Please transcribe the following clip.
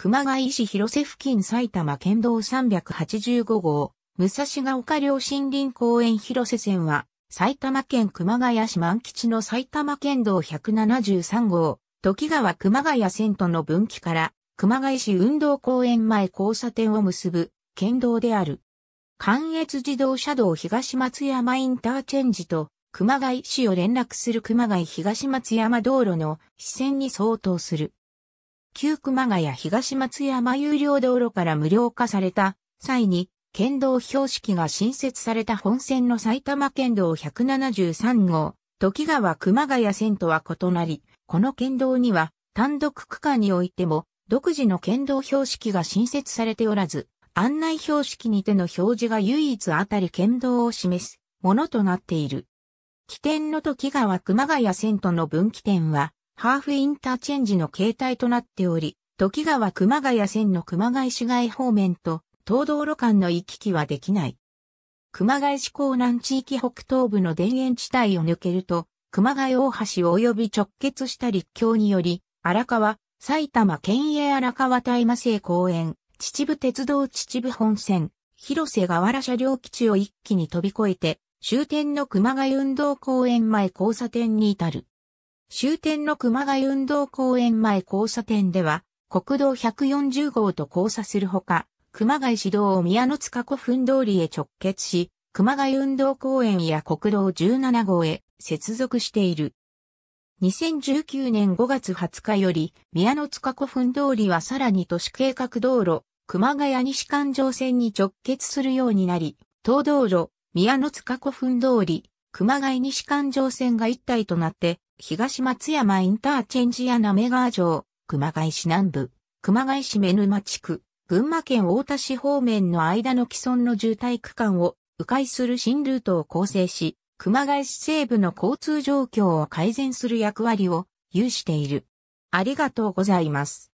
熊谷市広瀬付近埼玉県道385号、武蔵ヶ丘両森林公園広瀬線は、埼玉県熊谷市満吉の埼玉県道173号、時川熊谷線との分岐から、熊谷市運動公園前交差点を結ぶ、県道である。関越自動車道東松山インターチェンジと、熊谷市を連絡する熊谷東松山道路の支線に相当する。旧熊谷東松山有料道路から無料化された際に、県道標識が新設された本線の埼玉県道173号、時川熊谷線とは異なり、この県道には単独区間においても独自の県道標識が新設されておらず、案内標識にての表示が唯一あたり県道を示すものとなっている。起点の時川熊谷線との分岐点は、ハーフインターチェンジの形態となっており、時川熊谷線の熊谷市街方面と東道路間の行き来はできない。熊谷市港南地域北東部の田園地帯を抜けると、熊谷大橋及び直結した立教により、荒川、埼玉県営荒川大麻生公園、秩父鉄道秩父本線、広瀬河原車両基地を一気に飛び越えて、終点の熊谷運動公園前交差点に至る。終点の熊谷運動公園前交差点では、国道140号と交差するほか、熊谷市道を宮の塚古墳通りへ直結し、熊谷運動公園や国道17号へ接続している。2019年5月20日より、宮の塚古墳通りはさらに都市計画道路、熊谷西環状線に直結するようになり、東道路、宮の塚古墳通り、熊谷西環状線が一体となって、東松山インターチェンジやガ川城、熊谷市南部、熊谷市目沼地区、群馬県太田市方面の間の既存の渋滞区間を迂回する新ルートを構成し、熊谷市西部の交通状況を改善する役割を有している。ありがとうございます。